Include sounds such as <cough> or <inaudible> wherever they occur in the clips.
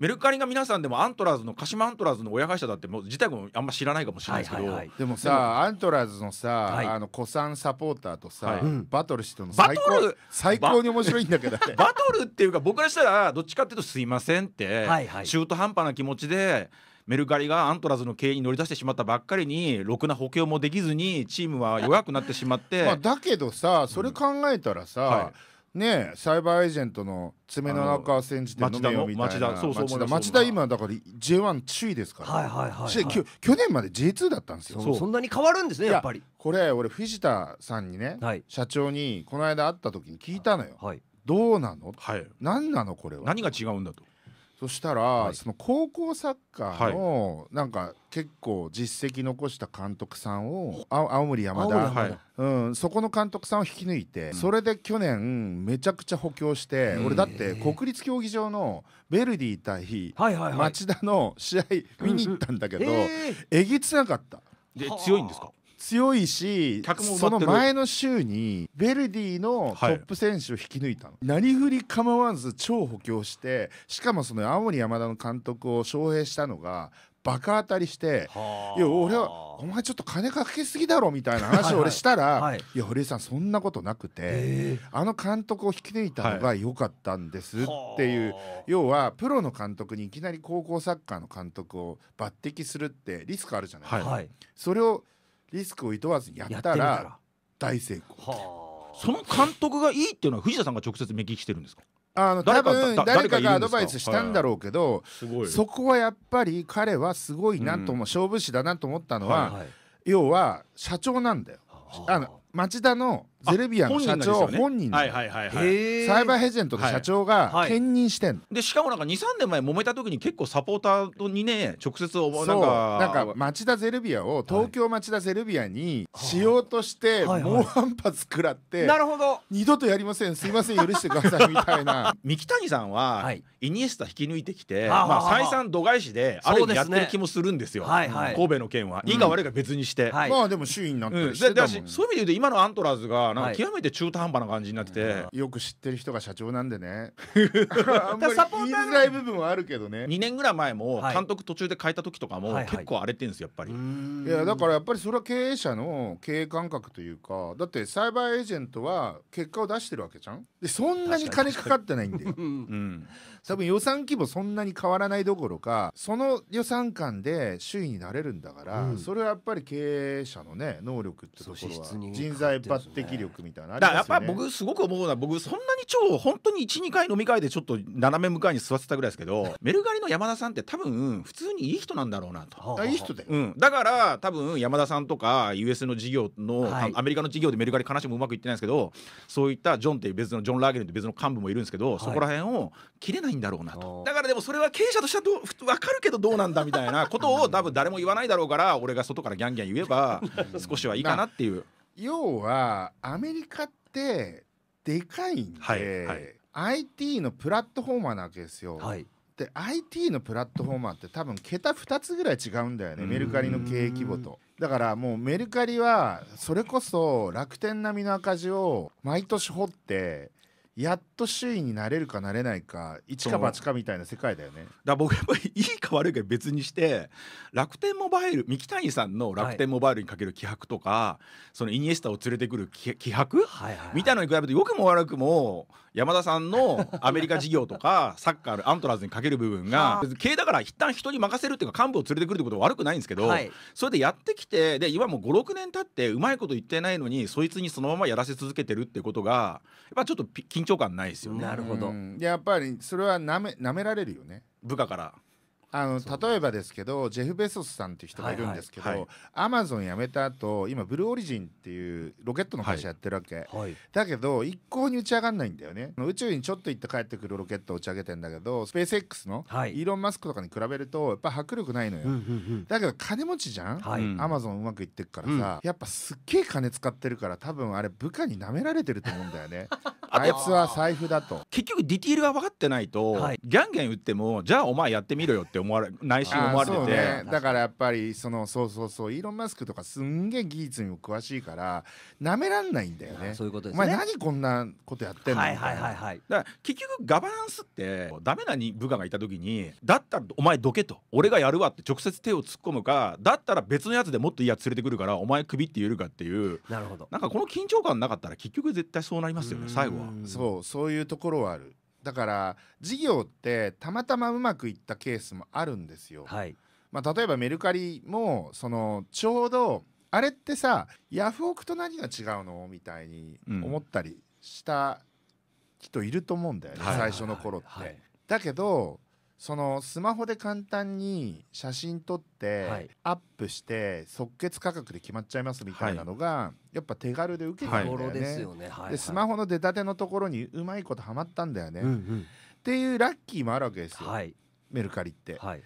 メルカリが皆さんでもアントラーズの鹿島アントラーズの親会社だってもう自体もあんま知らないかもしれないですけど、でもさアントラーズのさ、はい、あの古参サポーターとさ、はい、バトルしての最高最高に面白いんだけど <laughs> バトルっていうか僕からしたらどっちかっていうと「すいません」って、はいはい、中途半端な気持ちで。メルカリがアントラーズの経営に乗り出してしまったばっかりにろくな補強もできずにチームは弱くなってしまってまあだけどさそれ考えたらさ、うんはいねえサイバーエージェントの爪の中煎じて飲めよみたいな町田今だから J1 注意ですからはいはいはい、はい、去年まで J2 だったんですよそんなに変わるんですねやっぱりこれ俺藤田さんにね、はい、社長にこの間会った時に聞いたのよ、はい、どうなの、はい、何なのこれは何が違うんだとそしたら、はい、その高校サッカーの、なんか結構実績残した監督さんを青森山田、はい、うん、そこの監督さんを引き抜いて、うん、それで去年めちゃくちゃ補強して、俺だって国立競技場のヴェルディ対町田の試合見に行ったんだけど、えげつなかった。で強いんですか強いしその前の週にヴェルディのトップ選手を引き抜いたの、はい、りり構わず超補強してしかもその青森山田の監督を招聘したのがバカ当たりして「いや俺はお前ちょっと金かけすぎだろ」みたいな話を俺したら「はいはい、いや堀江さんそんなことなくてあの監督を引き抜いたのが良かったんです」っていう、はい、要はプロの監督にいきなり高校サッカーの監督を抜擢するってリスクあるじゃないですか。はい、それをリスクを厭わずにやったら大成功その監督がいいっていうのは藤田さんが直接目利きしてるんですかあの多分誰かがアドバイスしたんだろうけど、はい、そこはやっぱり彼はすごいなと思う、うん、勝負師だなと思ったのは、はいはい、要は社長なんだよ。あの町田のゼルビアの社長本人,、はいはいはい、サイバーヘージェントの社長が兼任してんの、でしかもなんか23年前揉めた時に結構サポーターにね直接なんかなんか町田ゼルビアを東京町田ゼルビアにしようとして猛反発食らって、なるほど二度とやりませんすいません許してくださいみたいな <laughs> 三木谷さんは、イニエスタ引き抜いてきてまあ、再三度外視である意味やってる気もするんですよ、神戸の件は、いいか悪いか別にして、まあでも首位になったりしてたもん、ね、しそういう意味で言うと今のアントラーズがなんか極めて中途半端な感じになってて、はい、よく知ってる人が社長なんでね <laughs> あんまり言いづらい部分はあるけどね2年ぐらい前も監督途中で変えた時とかも結構荒れてるんですやっぱり、はいはい、いやだからやっぱりそれは経営者の経営感覚というかだってサイバーエージェントは結果を出してるわけじゃんでそんなに金かかってないんだよ、うん、多分予算規模そんなに変わらないどころかその予算間で首位になれるんだから、うん、それはやっぱり経営者のね能力ってところは人人材抜擢力みたいな、ね、だからやっぱり僕すごく思うのは僕そんなに超本当に12回飲み会でちょっと斜め向かいに座ってたぐらいですけど <laughs> メルガリの山田さんって多分普通にいい人なんだろうなと。いい人だうん、だから多分山田さんとか US の事業の、はい、アメリカの事業でメルガリ悲しもうまくいってないんですけどそういったジョンっていう別のジョン・ラーゲルって別の幹部もいるんですけど、はい、そこら辺を切れないんだろうなと。だからでもそれは経営者としてはどう分かるけどどうなんだみたいなことを多分誰も言わないだろうから俺が外からギャンギャン言えば <laughs> 少しはいいかなっていう。要はアメリカってでかいんで、はいはい、IT のプラットフォーマーなわけですよ。はい、で IT のプラットフォーマーって多分桁2つぐらい違うんだよねメルカリの経営規模と。だからもうメルカリはそれこそ楽天並みの赤字を毎年掘ってやっと周囲になれるかなれないか一か八かみたいな世界だよねだ僕やっぱりいいか悪いか別にして楽天モバイル三木谷さんの楽天モバイルにかける気迫とか、はい、そのイニエスタを連れてくる気迫、はいはい、みたいのに比べてよくも悪くも山田さんの <laughs> アメリカ事業とかサッカーのアントラーズにかける部分が経営だから一旦人に任せるっていうか幹部を連れてくるってことは悪くないんですけど、はい、それでやってきてで今もう56年経ってうまいこと言ってないのにそいつにそのままやらせ続けてるってことがやっぱちょっと緊張緊張感ないですよねなるほど、やっぱりそれはなめなめられるよね部下からあの例えばですけどジェフ・ベソスさんっていう人がいるんですけどアマゾン辞めた後今ブルーオリジンっていうロケットの会社やってるわけ、はい、だけど一向に打ち上がんないんだよね宇宙にちょっと行って帰ってくるロケットを打ち上げてんだけどスペース X のイーロン・マスクとかに比べるとやっぱ迫力ないのよ、だけど金持ちじゃん、はい、アマゾンうまくいってくからさ、うん、やっぱすっげえ金使ってるから多分あれ部下に舐められてると思うんだよね <laughs> あいつは財布だと結局ディティールが分かってないと、はい、ギャンギャン言ってもじゃあお前やってみろよって思われ内心思われてて、ね、だからやっぱりそのそうそうそうイーロン・マスクとかすんげえ技術にも詳しいからなめらんないんだよねそういうことですねお前何こんなことやってんのはいはいはいはいだから結局ガバナンスってダメなに部下がいた時にだったらお前どけと俺がやるわって直接手を突っ込むかだったら別のやつでもっといいやつ連れてくるからお前首って言えるかっていうなるほどなんかこの緊張感なかったら結局絶対そうなりますよね最後はそうそういうところはあるだから事業ってたまたまうまくいったケースもあるんですよ。はい、まあ、例えばメルカリもそのちょうどあれってさヤフオクと何が違うのみたいに思ったりした人いると思うんだよね、うん、最初の頃って。はいはいはいだけどそのスマホで簡単に写真撮って、アップして即決価格で決まっちゃいますみたいなのが、やっぱ手軽で受けてるんだよね,、でスマホの出たてのところにうまいことはまったんだよね、っていうラッキーもあるわけですよ、メルカリって、だ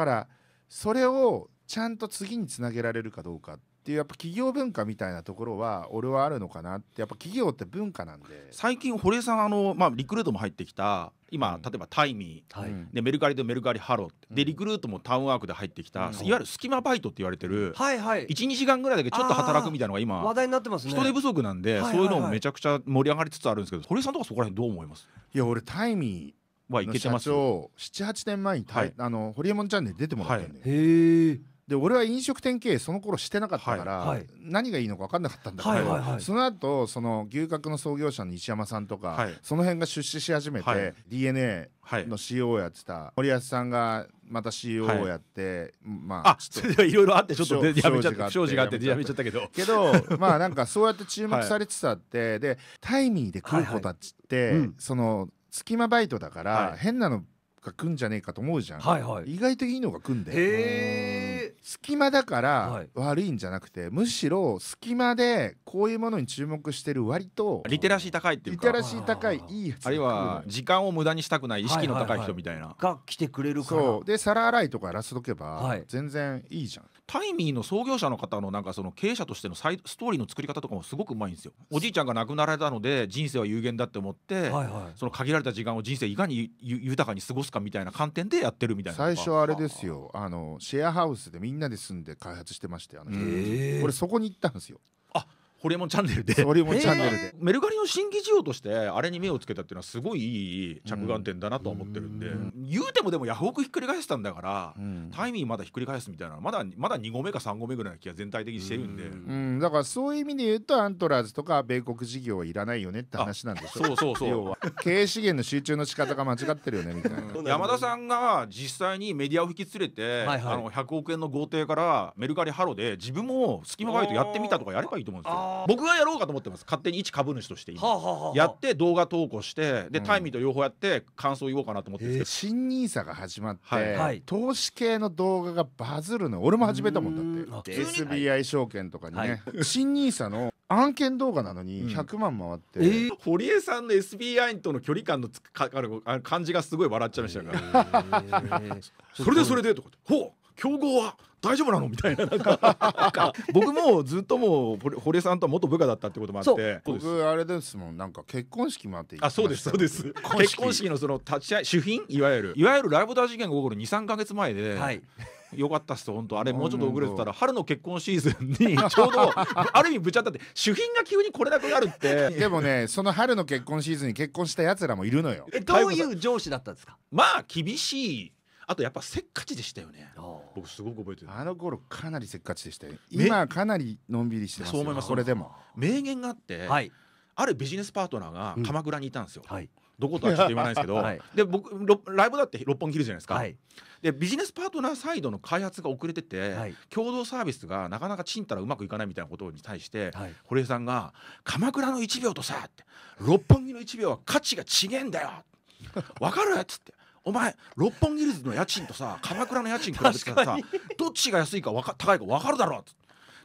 からそれをちゃんと次につなげられるかどうかっっていうやっぱ企業文化みたいなところは俺はあるのかなってやっぱ企業って文化なんで最近堀江さんあの、まあ、リクルートも入ってきた今、うん、例えばタイミー、はい、でメルカリとメルカリハロー、うん、でリクルートもタウンワークで入ってきた、うん、いわゆる隙間バイトって言われてる、はいはい、12時間ぐらいだけちょっと働くみたいなのが今話題になってます、ね、人手不足なんで、はいはいはい、そういうのもめちゃくちゃ盛り上がりつつあるんですけど堀江さんとかそこら辺どう思いますいや俺タイミーは行けてます78年前に、はい、あの堀江エモンチャンネル出てもらったんで、はい、へえで俺は飲食店経営その頃してなかったから、何がいいのか分かんなかったんだけど、その後その牛角の創業者の西山さんとか、その辺が出資し始めて、DNA の CO をやってた森保さんがまた CO をやって、まあそれではいろいろあってちょっとやめちゃった不事があってやめちゃったけどけどまあなんかそうやって注目されてたって、でタイミーで食う子たちって、その隙間バイトだから、変なのが来んじゃねえかと思うじゃん、意外といいのが来んで。隙間だから悪いんじゃなくて、はい、むしろ隙間でこういうものに注目してる割とリテラシー高いっていうかリテラシー高いいいあるいは時間を無駄にしたくない意識の高い人みたいな、はいはいはい、が来てくれるからそうで皿洗いとかやらせとけば全然いいじゃん、はい、タイミーの創業者の方のなんかその経営者としてのサイストーリーの作り方とかもすごくうまいんですよおじいちゃんが亡くなられたので人生は有限だって思って、はいはい、その限られた時間を人生いかに豊かに過ごすかみたいな観点でやってるみたいな最初あれですよあのシェアハウスでみみんなで住んで開発してましてあの、えー、俺そこに行ったんですよホリエモンチャンネルでホリエモンチャンネルでメルカリの新規事業としてあれに目をつけたっていうのはすごいいい着眼点だなと思ってるんで、うん、言うてもでもヤフオクひっくり返したんだから、うん、タイミーまだひっくり返すみたいなまだまだ2合目か3合目ぐらいの気が全体的にしてるんで、うん、だからそういう意味で言うとアントラーズとか米国事業はいらないよねって話なんでしょそうそうそう経営資源の集中の仕方が間違ってるよねみたいな山田さんが実際にメディアを引き連れて、はいはい、あの100億円の豪邸からメルカリハロで自分も隙間がないとやってみたとかやればいいと思うんですよ僕がやろうかと思ってます勝手に一株主としてやって動画投稿してで、タイミーと両方やって感想言おうかなと思ってるすけ新ニーサが始まって、投資系の動画がバズるの俺も始めたもんだって SBI 証券とかにね、新ニーサの案件動画なのに100万回って、うんえー、堀江さんの SBI との距離感のかかる感じがすごい笑っちゃいましたから、えー、<laughs> それでそれでとかってほう競合は大丈夫なのみたいななんか <laughs> 僕もずっともう堀江さんとは元部下だったってこともあって僕あれですもんなんか結婚式もあってあそうですそうです結婚式のその立ち会い主品いわゆるいわゆるライブ大事件が起こる23か月前で、はい、よかったっす本当あれもうちょっと遅れてたら春の結婚シーズンに <laughs> ちょうどある意味ぶちゃったって主品が急に来れなくなるって <laughs> でもねその春の結婚シーズンに結婚したやつらもいるのよえどういう上司だったんですかまあ厳しいあとやっぱせっかちでしたよね僕すごく覚えてるあの頃かなりせっかちでしたよ今かなりのんびりしてますそう思いますこれでも名言があって、はい、あるビジネスパートナーが鎌倉にいたんですよ、うん、はい、どことはちょっと言わないですけど、<laughs> はい、で僕ライブだって六本木ヒルじゃないですか、はい、でビジネスパートナーサイドの開発が遅れてて、はい、共同サービスがなかなかちんたらうまくいかないみたいなことに対して、堀江さんが「鎌倉の1秒とさ」って「六本木の1秒は価値が違えんだよ」分かる?」っつってお前六本木ヒルズの家賃とさ鎌倉の家賃比べてさどっちが安いかか高いか分かるだろうって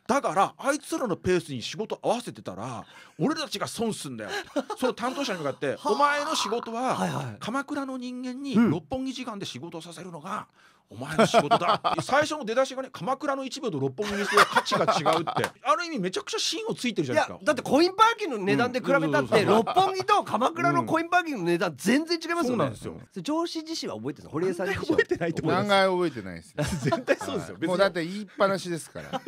だからあいつらのペースに仕事合わせてたら俺たちが損すんだよその担当者に向かって「お前の仕事は鎌倉の人間に六本木時間で仕事をさせるのがお前の仕事だ <laughs> 最初の出だしがね鎌倉の一部と六本木にして価値が違うって <laughs> ある意味めちゃくちゃ芯をついてるじゃないですかだってコインパーキングの値段で比べたって、六本木と鎌倉のコインパーキングの値段全然違いますよね、うん、上司自身は覚えてない堀江さん覚えてないと思います <laughs> 何回覚えてないです、絶対そうですよ、はい、もうだって言いっぱなしですから